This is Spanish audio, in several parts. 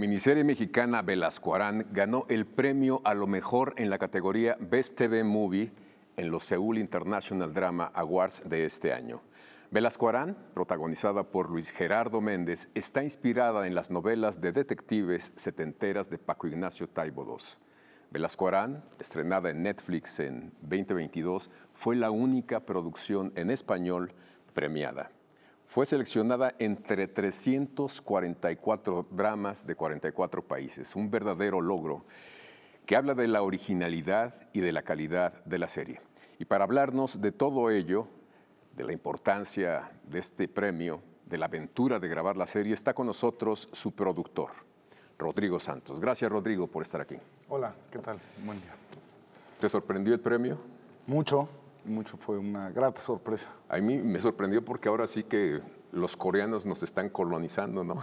miniserie mexicana Velasco ganó el premio a lo mejor en la categoría Best TV Movie en los Seúl International Drama Awards de este año. Velasco protagonizada por Luis Gerardo Méndez, está inspirada en las novelas de detectives setenteras de Paco Ignacio Taibodos. Velasco Arán, estrenada en Netflix en 2022, fue la única producción en español premiada. Fue seleccionada entre 344 dramas de 44 países, un verdadero logro que habla de la originalidad y de la calidad de la serie. Y para hablarnos de todo ello, de la importancia de este premio, de la aventura de grabar la serie, está con nosotros su productor, Rodrigo Santos. Gracias, Rodrigo, por estar aquí. Hola, ¿qué tal? Buen día. ¿Te sorprendió el premio? Mucho, mucho fue una grata sorpresa. A mí me sorprendió porque ahora sí que los coreanos nos están colonizando, ¿no?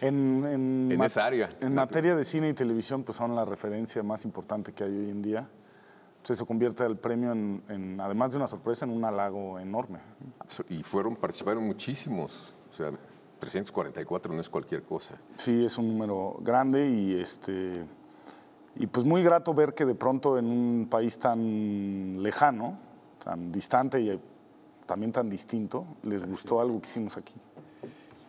En, esa área. En materia de cine y televisión, pues son la referencia más importante que hay hoy en día. Entonces, pues se convierte el premio, en, además de una sorpresa, en un halago enorme. Y fueron, participaron muchísimos. O sea, 344 no es cualquier cosa. Sí, es un número grande y este y pues muy grato ver que de pronto en un país tan lejano, tan distante y eh, también tan distinto, les gustó algo que hicimos aquí.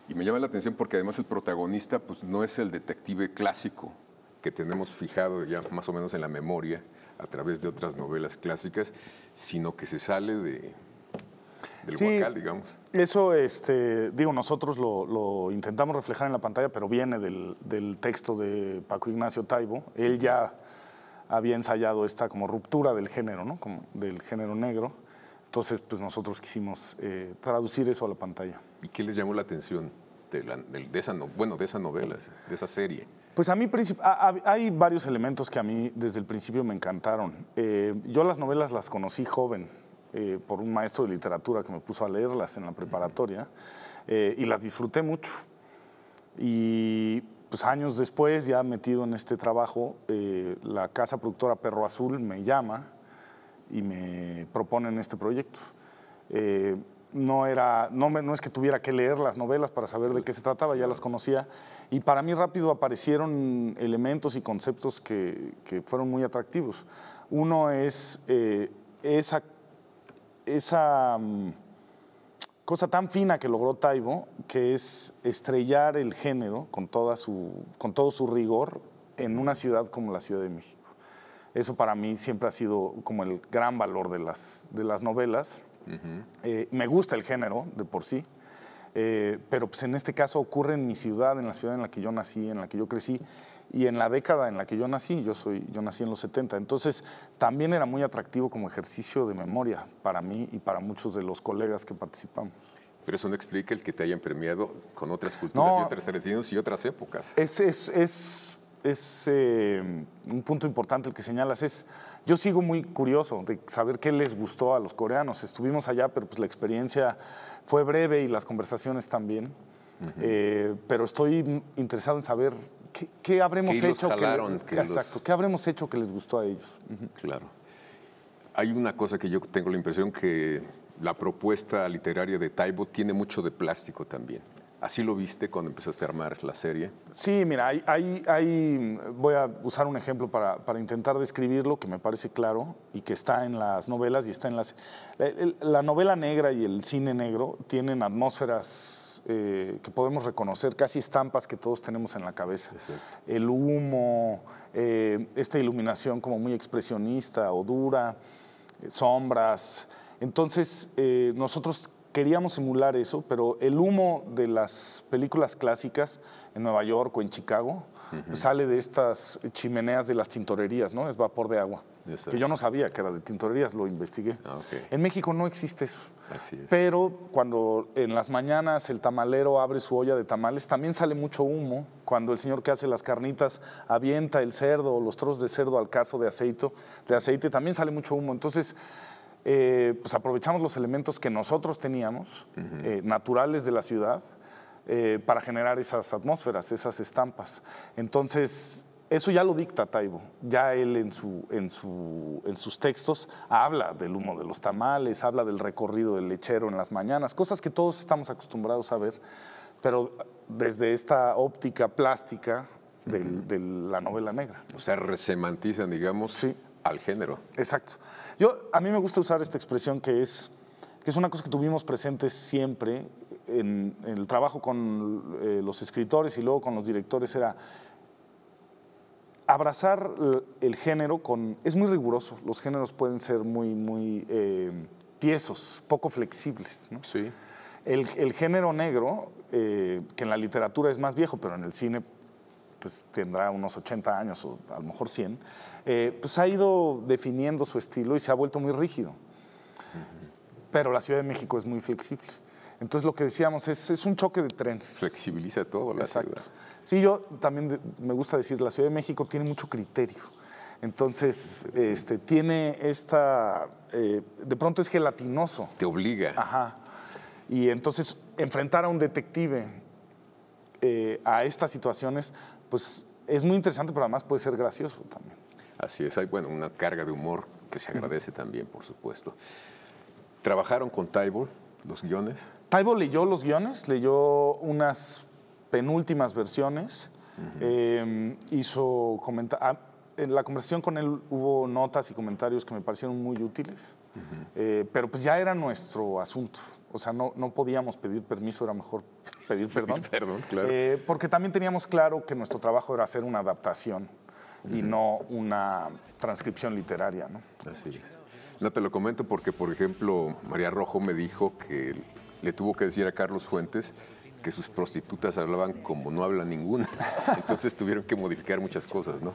Y me llama la atención porque además el protagonista pues, no es el detective clásico que tenemos fijado ya más o menos en la memoria a través de otras novelas clásicas, sino que se sale de, del huacal, digamos. Eso, este, digo, nosotros lo, lo, intentamos reflejar en la pantalla, pero viene del, del texto de Paco Ignacio Taibo. Él ya había ensayado esta como ruptura del género, ¿no? Como del género negro. Entonces, pues nosotros quisimos eh, traducir eso a la pantalla. ¿Y qué les llamó la atención de, esa, no, bueno, de esa novela, de esa serie? Pues a mí hay varios elementos que a mí desde el principio me encantaron. Eh, yo las novelas las conocí joven eh, por un maestro de literatura que me puso a leerlas en la preparatoria y las disfruté mucho. Y pues años después, ya metido en este trabajo, eh, la casa productora Perro Azul me llama y me proponen este proyecto. Eh, no, era, no, no, es que tuviera que leer las novelas para saber de qué se trataba, ya las conocía. Y para mí rápido aparecieron elementos y conceptos que, que fueron muy atractivos. Uno es eh, esa, esa mm, cosa tan fina que logró Taibo, que es estrellar el género con, toda con todo su rigor en una ciudad como la Ciudad de México. Eso para mí siempre ha sido como el gran valor de las, de las novelas. Eh, me gusta el género de por sí. Eh, pero pues en este caso ocurre en mi ciudad, en la ciudad en la que yo nací, en la que yo crecí y en la década en la que yo nací, yo, soy, yo nací en los 70, entonces también era muy atractivo como ejercicio de memoria para mí y para muchos de los colegas que participamos. Pero eso no explica el que te hayan premiado con otras culturas y otras tradiciones y otras épocas. es, es es eh, un punto importante el que señalas. Es, yo sigo muy curioso de saber qué les gustó a los coreanos. Estuvimos allá, pero pues la experiencia fue breve y las conversaciones también. Eh, pero estoy interesado en saber qué, habremos hecho. que les, habremos hecho que les gustó a ellos. Claro. Hay una cosa que yo tengo la impresión que la propuesta literaria de Taibo tiene mucho de plástico también. ¿Así lo viste cuando empezaste a armar la serie? Sí, mira, ahí hay, voy a usar un ejemplo para, para, intentar describirlo que me parece claro y que está en las novelas y está en las... La, novela negra y el cine negro tienen atmósferas eh, que podemos reconocer, casi estampas que todos tenemos en la cabeza. El humo, eh, esta iluminación como muy expresionista o dura, eh, sombras. Entonces, nosotros queríamos simular eso, pero el humo de las películas clásicas en Nueva York o en Chicago sale de estas chimeneas de las tintorerías, ¿no? Es vapor de agua. que yo no sabía que era de tintorerías, lo investigué. Ah, en México no existe eso. Pero cuando en las mañanas el tamalero abre su olla de tamales, también sale mucho humo. Cuando el señor que hace las carnitas avienta el cerdo o los trozos de cerdo al caso de aceite, de aceite, también sale mucho humo. Entonces, eh, pues aprovechamos los elementos que nosotros teníamos, eh, naturales de la ciudad, eh, para generar esas atmósferas, esas estampas. Entonces, eso ya lo dicta Taibo. Ya él en, su, su, en sus textos habla del humo de los tamales, habla del recorrido del lechero en las mañanas, cosas que todos estamos acostumbrados a ver, pero desde esta óptica plástica de la novela negra. O sea, resemantizan, digamos, sí al género. Exacto. Yo, a mí me gusta usar esta expresión que es, que es una cosa que tuvimos presente siempre en, el trabajo con eh, los escritores y luego con los directores, era abrazar el género con... Es muy riguroso, los géneros pueden ser muy, muy eh, tiesos, poco flexibles. Sí. El, género negro, eh, que en la literatura es más viejo, pero en el cine pues tendrá unos 80 años o a lo mejor 100, eh, pues ha ido definiendo su estilo y se ha vuelto muy rígido. Pero la Ciudad de México es muy flexible. Entonces lo que decíamos es, es un choque de tren. Flexibiliza todo la Exacto. ciudad. Sí, yo también me gusta decir, la Ciudad de México tiene mucho criterio. Entonces, este, tiene esta, eh, de pronto es gelatinoso. Te obliga. Ajá. Y entonces enfrentar a un detective eh, a estas situaciones pues es muy interesante, pero además puede ser gracioso también. Así es, hay bueno, una carga de humor que se agradece también, por supuesto. ¿Trabajaron con Tybalt los guiones? Tybalt leyó los guiones, leyó unas penúltimas versiones, em, hizo comentarios. Ah, en la conversación con él hubo notas y comentarios que me parecieron muy útiles, eh, pero pues ya era nuestro asunto. O sea, no, no podíamos pedir permiso, era mejor perdón. perdón claro. Eh, porque también teníamos claro que nuestro trabajo era hacer una adaptación y no una transcripción literaria. ¿no? Así es. No te lo comento porque, por ejemplo, María Rojo me dijo que le tuvo que decir a Carlos Fuentes que sus prostitutas hablaban como no habla ninguna. Entonces tuvieron que modificar muchas cosas, ¿no?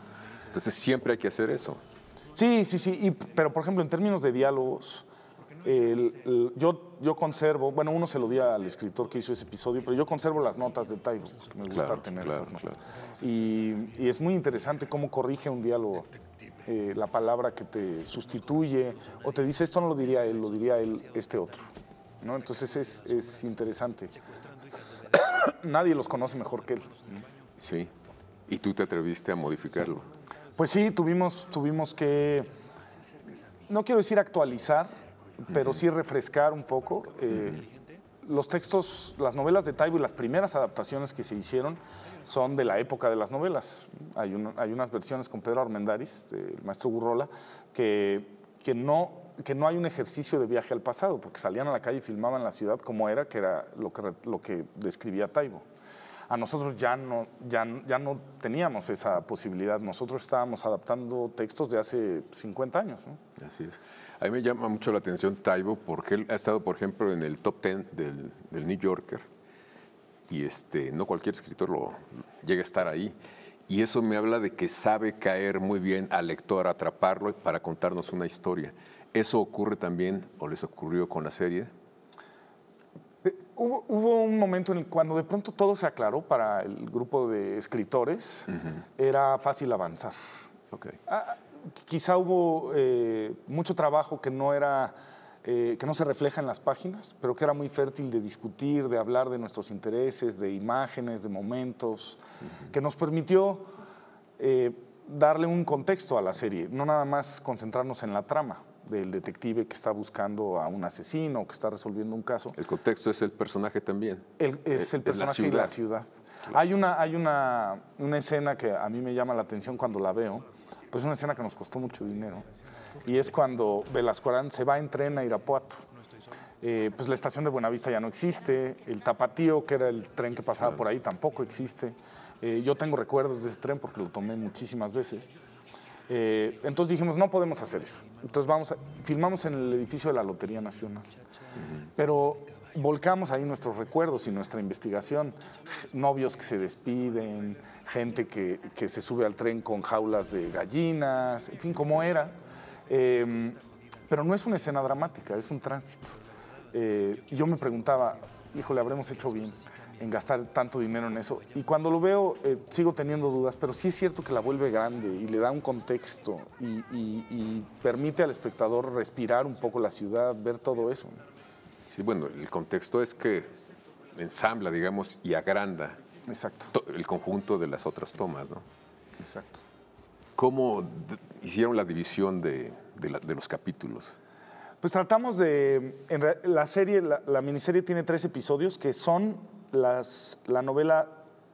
Entonces siempre hay que hacer eso. Sí, sí, sí. pero, por ejemplo, en términos de diálogos, yo, yo conservo, bueno, uno se lo di al escritor que hizo ese episodio, pero yo conservo las notas de Taibo, me gusta tener esas notas. Y, es muy interesante cómo corrige un diálogo, eh, la palabra que te sustituye, o te dice, esto no lo diría él, lo diría él, este otro. ¿no? Entonces es, interesante. Nadie los conoce mejor que él. Sí, y tú te atreviste a modificarlo. Pues sí, tuvimos, tuvimos que, no quiero decir actualizar, pero sí refrescar un poco. Eh, los textos, las novelas de Taibo y las primeras adaptaciones que se hicieron son de la época de las novelas. Hay, hay unas versiones con Pedro Armendariz, el maestro Gurrola, que, que, no, que no hay un ejercicio de viaje al pasado, porque salían a la calle y filmaban la ciudad como era, que era lo que, lo que describía Taibo. A nosotros ya no, ya, ya no teníamos esa posibilidad, nosotros estábamos adaptando textos de hace 50 años. Así es. A mí me llama mucho la atención Taibo porque él ha estado, por ejemplo, en el top 10 del, New Yorker y este, no cualquier escritor lo, llega a estar ahí. Y eso me habla de que sabe caer muy bien al lector, atraparlo para contarnos una historia. ¿Eso ocurre también o les ocurrió con la serie? Eh, hubo, un momento en el cuando de pronto todo se aclaró para el grupo de escritores, era fácil avanzar. Okay. Ah, quizá hubo eh, mucho trabajo que no era... Eh, que no se refleja en las páginas, pero que era muy fértil de discutir, de hablar de nuestros intereses, de imágenes, de momentos, que nos permitió eh, darle un contexto a la serie, no nada más concentrarnos en la trama del detective que está buscando a un asesino, que está resolviendo un caso. El contexto es el personaje también. es el personaje la ciudad. Hay, una, hay una escena que a mí me llama la atención cuando la veo, es una escena que nos costó mucho dinero. Y es cuando Velasco se va en tren a Irapuato. Eh, pues la estación de Buenavista ya no existe, el Tapatío, que era el tren que pasaba por ahí, tampoco existe. Eh, yo tengo recuerdos de ese tren porque lo tomé muchísimas veces. Eh, entonces dijimos, no podemos hacer eso. Entonces vamos filmamos en el edificio de la Lotería Nacional. Pero volcamos ahí nuestros recuerdos y nuestra investigación. Novios que se despiden, gente que, que se sube al tren con jaulas de gallinas, en fin, como era. Em, pero no es una escena dramática, es un tránsito. Eh, yo me preguntaba, híjole, habremos hecho bien en gastar tanto dinero en eso. Y cuando lo veo, eh, sigo teniendo dudas, pero sí es cierto que la vuelve grande y le da un contexto y, y permite al espectador respirar un poco la ciudad, ver todo eso. Y bueno, el contexto es que ensambla, digamos, y agranda el conjunto de las otras tomas, ¿no? Exacto. ¿Cómo hicieron la división de, los capítulos? Pues tratamos de. En la serie, la, miniserie tiene tres episodios que son las, la novela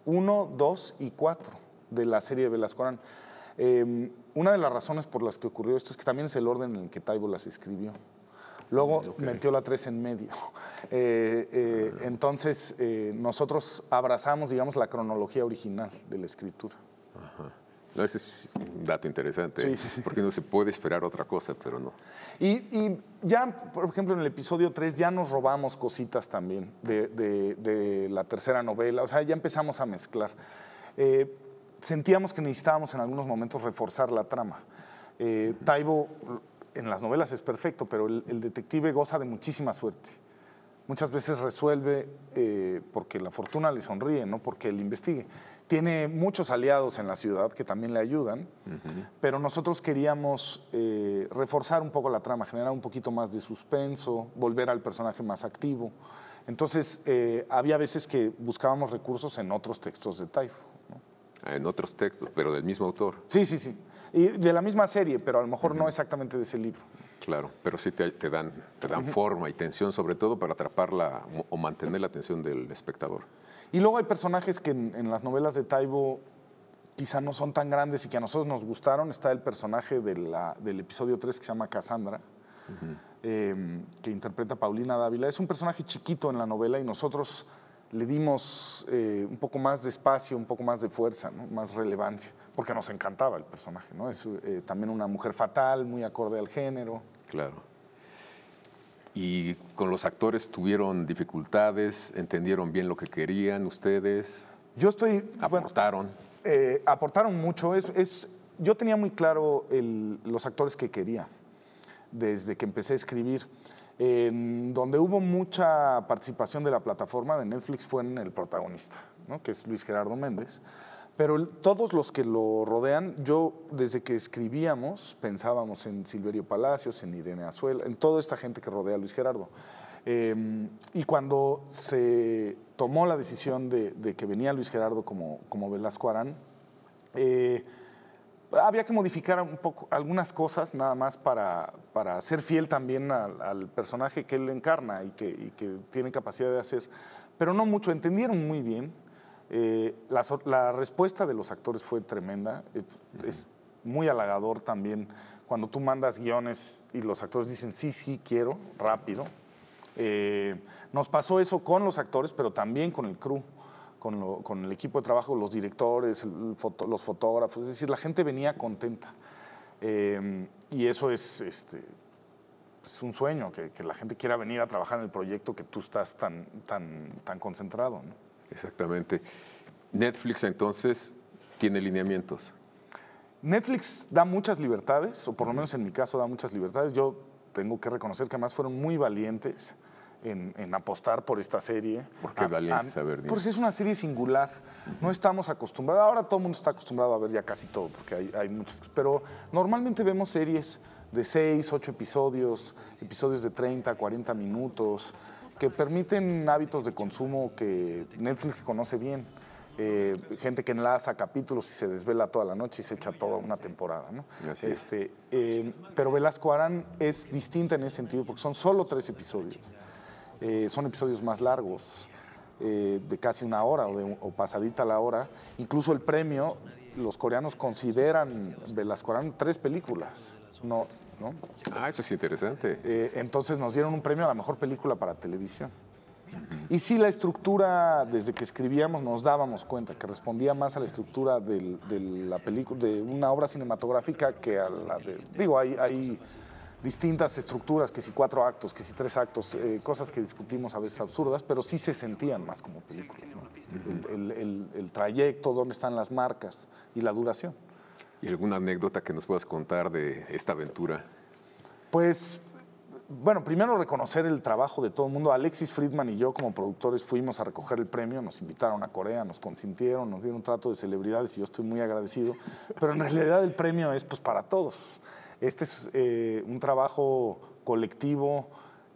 1, 2 y 4 de la serie de Velasco em, una de las razones por las que ocurrió esto es que también es el orden en el que Taibo las escribió. Luego metió la 3 en medio. Eh, eh, entonces, eh, nosotros abrazamos, digamos, la cronología original de la escritura. Ajá. ese es un dato interesante, porque no se puede esperar otra cosa, pero no. Y, ya, por ejemplo, en el episodio 3 ya nos robamos cositas también de, la tercera novela, o sea, ya empezamos a mezclar. sentíamos que necesitábamos en algunos momentos reforzar la trama. Taibo en las novelas es perfecto, pero el, detective goza de muchísima suerte. Muchas veces resuelve eh, porque la fortuna le sonríe, no porque él investigue. Tiene muchos aliados en la ciudad que también le ayudan, pero nosotros queríamos eh, reforzar un poco la trama, generar un poquito más de suspenso, volver al personaje más activo. Entonces, eh, había veces que buscábamos recursos en otros textos de Taifu. Ah, en otros textos, pero del mismo autor. Sí, sí, sí de la misma serie, pero a lo mejor no exactamente de ese libro. Claro, pero sí te, dan, te dan forma y tensión, sobre todo para atraparla o mantener la atención del espectador. Y luego hay personajes que en, las novelas de Taibo quizá no son tan grandes y que a nosotros nos gustaron. Está el personaje de la, del episodio 3 que se llama Cassandra. Em, que interpreta Paulina Dávila. Es un personaje chiquito en la novela y nosotros le dimos eh, un poco más de espacio, un poco más de fuerza, más relevancia, porque nos encantaba el personaje. ¿no? Es eh, también una mujer fatal, muy acorde al género. Claro. ¿Y con los actores tuvieron dificultades? ¿Entendieron bien lo que querían ustedes? Yo estoy... ¿Aportaron? Eh, aportaron mucho. Es, yo tenía muy claro los actores que quería desde que empecé a escribir en donde hubo mucha participación de la plataforma de Netflix fue en el protagonista, que es Luis Gerardo Méndez. Pero todos los que lo rodean, yo desde que escribíamos pensábamos en Silverio Palacios, en Irene Azuela, en toda esta gente que rodea a Luis Gerardo. Em, y cuando se tomó la decisión de, que venía Luis Gerardo como, como Velasco Arán, eh, había que modificar un poco algunas cosas nada más para, ser fiel también al, personaje que él encarna y que, tiene capacidad de hacer. Pero no mucho, entendieron muy bien. Eh, la, respuesta de los actores fue tremenda. Eh, es muy halagador también cuando tú mandas guiones y los actores dicen sí, sí, quiero, rápido. Eh, nos pasó eso con los actores, pero también con el crew con, el equipo de trabajo, los directores, los fotógrafos, es decir, la gente venía contenta. Em, y eso es este, pues, un sueño, que, la gente quiera venir a trabajar en el proyecto que tú estás tan, tan, concentrado. Exactamente. Netflix entonces tiene lineamientos. Netflix da muchas libertades, o por lo menos en mi caso da muchas libertades. Yo tengo que reconocer que además fueron muy valientes en, apostar por esta serie. ¿Por qué ah, Valientes a, ah, Porque es una serie singular. No estamos acostumbrados. Ahora todo el mundo está acostumbrado a ver ya casi todo, porque hay, muchos. Pero normalmente vemos series de seis, ocho episodios, episodios de 30, 40 minutos, que permiten hábitos de consumo que Netflix conoce bien. Eh, gente que enlaza capítulos y se desvela toda la noche y se echa toda una temporada. ¿no? este, eh, pero Velasco Arán es distinta en ese sentido porque son solo tres episodios. Eh, son episodios más largos, eh, de casi una hora o, pasadita la hora. Incluso el premio, los coreanos consideran de las coreanas, tres películas. No, Ah, eso es interesante. Eh, entonces nos dieron un premio a la mejor película para televisión. Y sí, la estructura, desde que escribíamos, nos dábamos cuenta que respondía más a la estructura de la película, de una obra cinematográfica que a la de. Digo, ahí hay distintas estructuras, que si cuatro actos, que si tres actos, eh, cosas que discutimos a veces absurdas, pero sí se sentían más como películas. El, trayecto, dónde están las marcas y la duración. ¿Y alguna anécdota que nos puedas contar de esta aventura? Pues, bueno, primero reconocer el trabajo de todo el mundo. Alexis Friedman y yo como productores fuimos a recoger el premio, nos invitaron a Corea, nos consintieron, nos dieron un trato de celebridades y yo estoy muy agradecido, pero en realidad el premio es pues para todos. Este es eh, un trabajo colectivo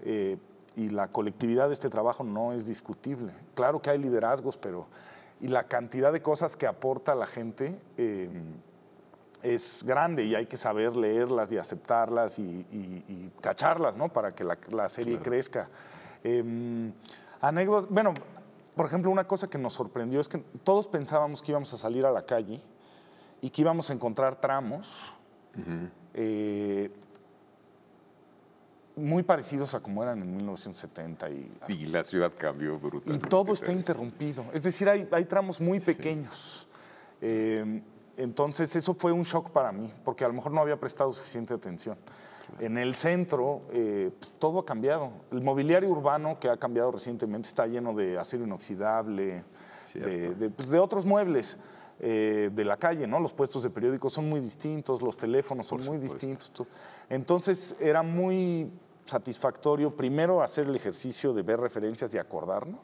eh, y la colectividad de este trabajo no es discutible. Claro que hay liderazgos, pero... Y la cantidad de cosas que aporta la gente eh, es grande y hay que saber leerlas y aceptarlas y, y, cacharlas, ¿no? Para que la, serie crezca. Em, anécdotas, bueno, por ejemplo, una cosa que nos sorprendió es que todos pensábamos que íbamos a salir a la calle y que íbamos a encontrar tramos eh, muy parecidos a como eran en 1970. Y, la ciudad cambió brutalmente. Y todo está interrumpido. Es decir, hay, tramos muy pequeños. Eh, entonces, eso fue un shock para mí, porque a lo mejor no había prestado suficiente atención. En el centro, eh, pues, todo ha cambiado. El mobiliario urbano que ha cambiado recientemente está lleno de acero inoxidable, pues, de, otros muebles. Eh, de la calle, ¿no? Los puestos de periódicos son muy distintos, los teléfonos son muy distintos. Entonces era muy satisfactorio primero hacer el ejercicio de ver referencias y acordarnos.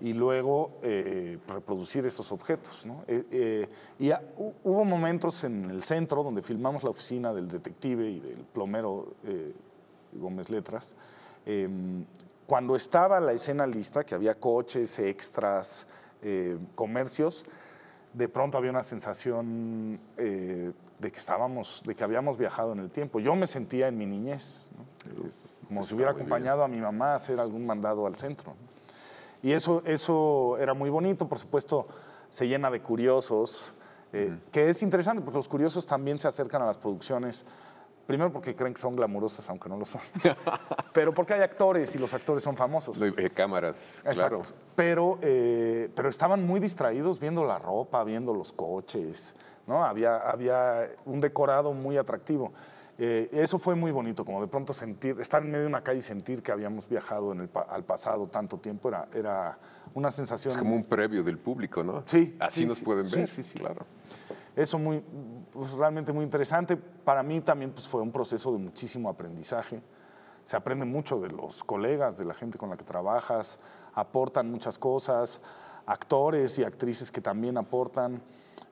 Y luego eh, reproducir esos objetos. Eh, y hubo momentos en el centro donde filmamos la oficina del detective y del plomero Gómez Letras, em, cuando estaba la escena lista, que había coches, extras, comercios, de pronto había una sensación eh, de que estábamos, de que habíamos viajado en el tiempo. Yo me sentía en mi niñez, como si hubiera acompañado a mi mamá a hacer algún mandado al centro. Y eso, eso era muy bonito, por supuesto, se llena de curiosos, eh, que es interesante porque los curiosos también se acercan a las producciones Primero porque creen que son glamurosas, aunque no lo son. pero porque hay actores y los actores son famosos. De eh, cámaras, Exacto. claro. Pero, eh, pero estaban muy distraídos viendo la ropa, viendo los coches, ¿no? Había, había un decorado muy atractivo. Eh, eso fue muy bonito, como de pronto sentir, estar en medio de una calle y sentir que habíamos viajado en el, al pasado tanto tiempo, era, era una sensación... Es como un previo del público, ¿no? Sí. Así nos pueden ver. sí, sí, claro eso muy, pues, realmente muy interesante. Para mí también pues, fue un proceso de muchísimo aprendizaje. Se aprende mucho de los colegas, de la gente con la que trabajas, aportan muchas cosas, actores y actrices que también aportan.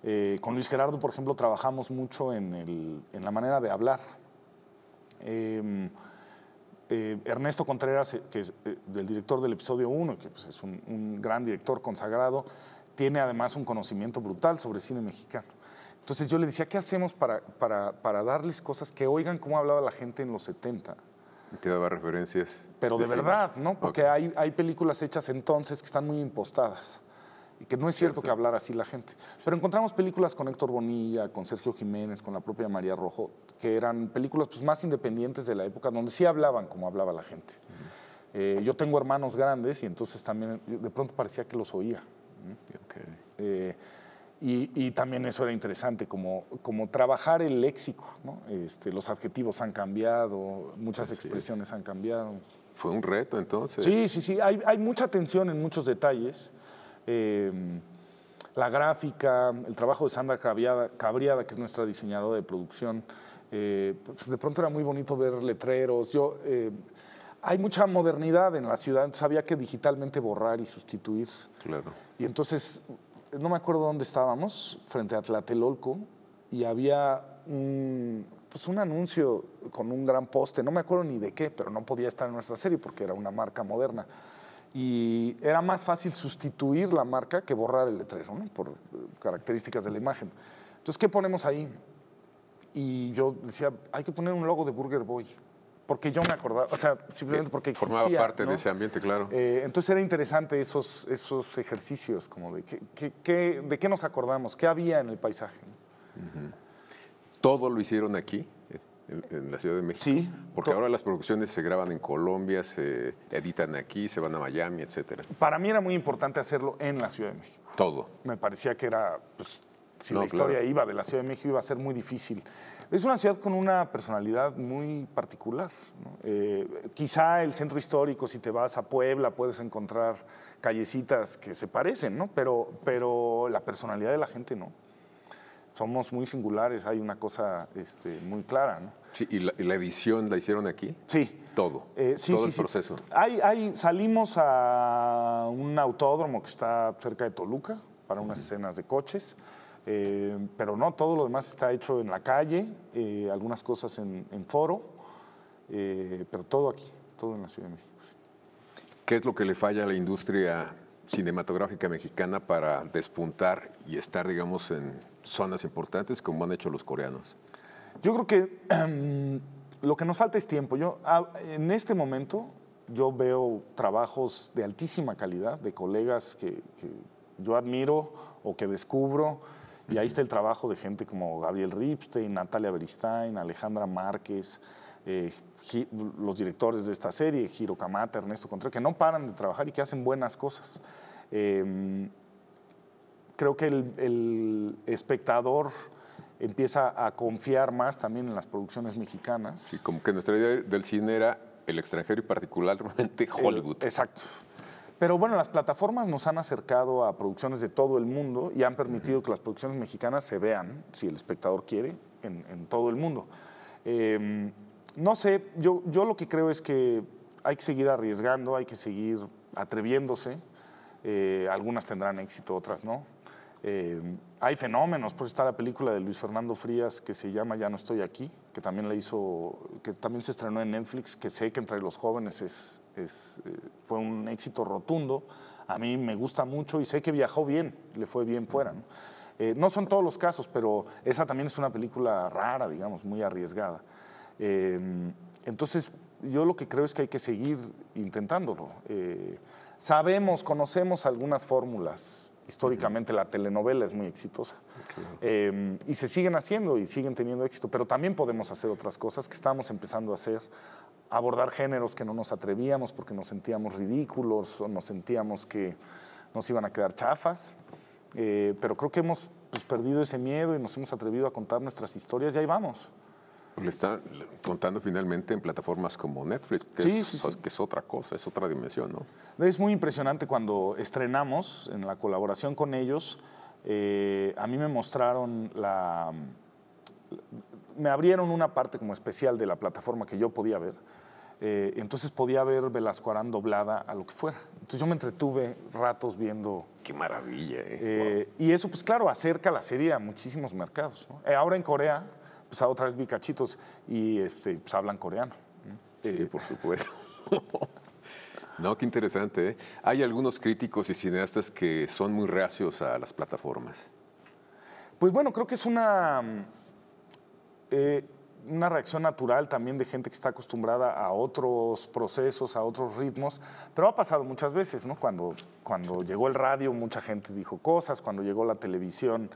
Eh, con Luis Gerardo, por ejemplo, trabajamos mucho en, la manera de hablar. Em, eh, Ernesto Contreras, eh, que es el director del episodio 1, que pues, es un gran director consagrado, tiene además un conocimiento brutal sobre cine mexicano. Entonces yo le decía, ¿qué hacemos para, para, para darles cosas que oigan cómo hablaba la gente en los 70? Te daba referencias. Pero de, verdad, ¿no? Porque hay, hay películas hechas entonces que están muy impostadas y que no es cierto, que hablara así la gente. Pero encontramos películas con Héctor Bonilla, con Sergio Jiménez, con la propia María Rojo, que eran películas pues, más independientes de la época, donde sí hablaban como hablaba la gente. Eh, yo tengo hermanos grandes y entonces también de pronto parecía que los oía. Okay. Eh, y, también eso era interesante, como, como trabajar el léxico. Este, los adjetivos han cambiado, muchas expresiones han cambiado. Fue un reto entonces. Sí, sí, sí. Hay, hay mucha tensión en muchos detalles. Em, la gráfica, el trabajo de Sandra Cabriada, Cabriada que es nuestra diseñadora de producción. Eh, pues de pronto era muy bonito ver letreros. Yo, eh, hay mucha modernidad en la ciudad, sabía que digitalmente borrar y sustituir. Claro. Y entonces no me acuerdo dónde estábamos, frente a Tlatelolco, y había pues, un, anuncio con un gran poste, no me acuerdo ni de qué, pero no podía estar en nuestra serie porque era una marca moderna. Y era más fácil sustituir la marca que borrar el letrero, por características de la imagen. Entonces, ¿qué ponemos ahí? Y yo decía, hay que poner un logo de Burger Boy porque yo me acordaba, o sea, simplemente porque existía. Formaba parte de ese ambiente, claro. Eh, entonces era interesante esos, esos ejercicios, como de, qué nos acordamos, qué había en el paisaje. Todo lo hicieron aquí, en, la Ciudad de México. Sí. Porque ahora las producciones se graban en Colombia, se editan aquí, se van a Miami, etcétera. Para mí era muy importante hacerlo en la Ciudad de México. Todo. Me parecía que era pues, si la historia iba de la Ciudad de México iba a ser muy difícil. Es una ciudad con una personalidad muy particular. Eh, quizá el centro histórico, si te vas a Puebla, puedes encontrar callecitas que se parecen, pero, pero la personalidad de la gente no. Somos muy singulares, hay una cosa este, muy clara. ¿y, la, edición la hicieron aquí? Sí. Todo. Eh, todo el proceso. salimos a un autódromo que está cerca de Toluca para unas escenas de coches. Eh, pero no, todo lo demás está hecho en la calle, eh, algunas cosas en, foro, eh, pero todo aquí, todo en la Ciudad de México. ¿Qué es lo que le falla a la industria cinematográfica mexicana para despuntar y estar, digamos, en zonas importantes como han hecho los coreanos? Yo creo que lo que nos falta es tiempo. Yo, ah, en este momento yo veo trabajos de altísima calidad, de colegas que yo admiro o que descubro y ahí está el trabajo de gente como Gabriel Ripstein, Natalia Beristain, Alejandra Márquez, eh, los directores de esta serie, Giro Kamata, Ernesto Contreras, que no paran de trabajar y que hacen buenas cosas. Em, creo que el, espectador empieza a confiar más también en las producciones mexicanas. Sí, como que nuestra idea del cine era el extranjero y particularmente Hollywood. exacto. Pero bueno, las plataformas nos han acercado a producciones de todo el mundo y han permitido que las producciones mexicanas se vean, si el espectador quiere, en, todo el mundo. Em, no sé, yo, yo lo que creo es que hay que seguir arriesgando, hay que seguir atreviéndose. Eh, algunas tendrán éxito, otras no. Em, hay fenómenos, por está la película de Luis Fernando Frías que se llama Ya no estoy aquí, que también la hizo, que también se estrenó en Netflix, que sé que entre los jóvenes es eh, fue un éxito rotundo. A mí me gusta mucho y sé que viajó bien, le fue bien fuera. ¿no? Eh, son todos los casos, pero esa también es una película rara, digamos, muy arriesgada. Eh, entonces, yo lo que creo es que hay que seguir intentándolo. sabemos, conocemos algunas fórmulas. Históricamente la telenovela es muy exitosa y se siguen haciendo y siguen teniendo éxito, pero también podemos hacer otras cosas que estamos empezando a hacer abordar géneros que no nos atrevíamos porque nos sentíamos ridículos o nos sentíamos que nos iban a quedar chafas. Eh, pero creo que hemos pues, perdido ese miedo y nos hemos atrevido a contar nuestras historias y ahí vamos. Le está contando finalmente en plataformas como Netflix, que, es, otra cosa, es otra dimensión, ¿no? Es muy impresionante cuando estrenamos en la colaboración con ellos. Eh, a mí me mostraron la, me abrieron una parte como especial de la plataforma que yo podía ver. Eh, entonces podía ver Velasco Arán doblada a lo que fuera. Entonces yo me entretuve ratos viendo. ¡Qué maravilla! Eh. eh y eso, pues claro, acerca la serie a muchísimos mercados. Eh, ahora en Corea, pues otra vez vi cachitos y este, pues, hablan coreano. Sí, por supuesto. No, qué interesante. ¿eh? Hay algunos críticos y cineastas que son muy reacios a las plataformas. Pues bueno, creo que es una mm, eh, una reacción natural también de gente que está acostumbrada a otros procesos, a otros ritmos, pero ha pasado muchas veces, ¿no? Cuando, cuando llegó el radio, mucha gente dijo cosas, cuando llegó la televisión,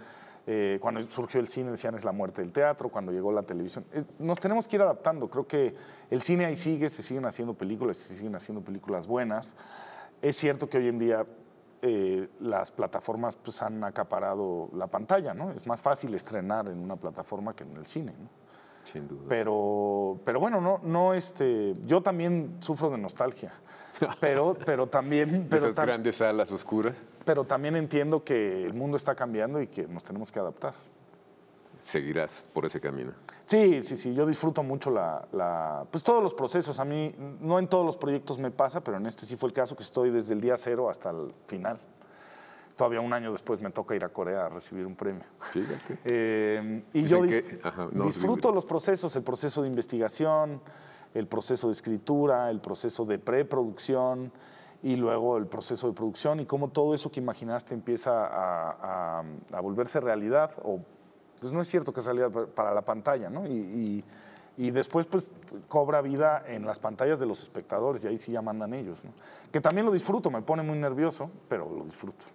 eh, cuando surgió el cine decían es la muerte del teatro, cuando llegó la televisión. nos tenemos que ir adaptando, creo que el cine ahí sigue, se siguen haciendo películas, se siguen haciendo películas buenas. Es cierto que hoy en día eh, las plataformas pues, han acaparado la pantalla, ¿no? Es más fácil estrenar en una plataforma que en el cine, ¿no? Sin duda. Pero, pero bueno, no, no este, yo también sufro de nostalgia. Pero, pero también... Pero Esas grandes salas oscuras. Pero también entiendo que el mundo está cambiando y que nos tenemos que adaptar seguirás por ese camino. Sí, sí, sí, yo disfruto mucho la, pues todos los procesos. A mí, no en todos los proyectos me pasa, pero en este sí fue el caso que estoy desde el día cero hasta el final. Todavía un año después me toca ir a Corea a recibir un premio. y yo disfruto los procesos, el proceso de investigación, el proceso de escritura, el proceso de preproducción y luego el proceso de producción y cómo todo eso que imaginaste empieza a, a volverse realidad o pues no es cierto que salía para la pantalla, ¿no? Y, y, después pues cobra vida en las pantallas de los espectadores y ahí sí ya mandan ellos, ¿no? Que también lo disfruto, me pone muy nervioso, pero lo disfruto.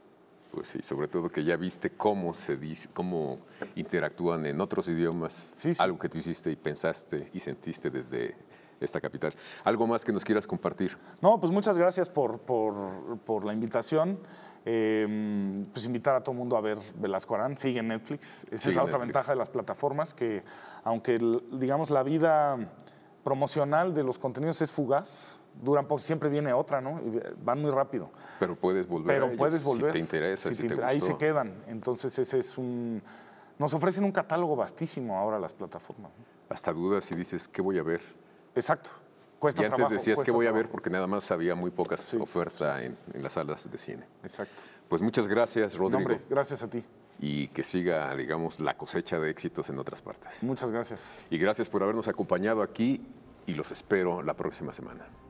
Pues sí, sobre todo que ya viste cómo se dice, cómo interactúan en otros idiomas, algo que tú hiciste y pensaste y sentiste desde esta capital. ¿Algo más que nos quieras compartir? No, pues muchas gracias por, por, por la invitación. Em, pues invitar a todo el mundo a ver Velasco Arán, sigue en Netflix. Esa es la otra ventaja de las plataformas, que aunque, digamos, la vida promocional de los contenidos es fugaz, duran poco, siempre viene otra, ¿no? van muy rápido. Pero puedes volver. Pero puedes volver. Si te interesa, si, Ahí se quedan. Entonces, ese es un. Nos ofrecen un catálogo vastísimo ahora las plataformas. Hasta dudas si dices, ¿qué voy a ver? Exacto y antes decías que voy a ver porque nada más había muy pocas oferta ofertas en, las salas de cine. Exacto. Pues muchas gracias, Rodrigo. gracias a ti. Y que siga, digamos, la cosecha de éxitos en otras partes. Muchas gracias. Y gracias por habernos acompañado aquí y los espero la próxima semana.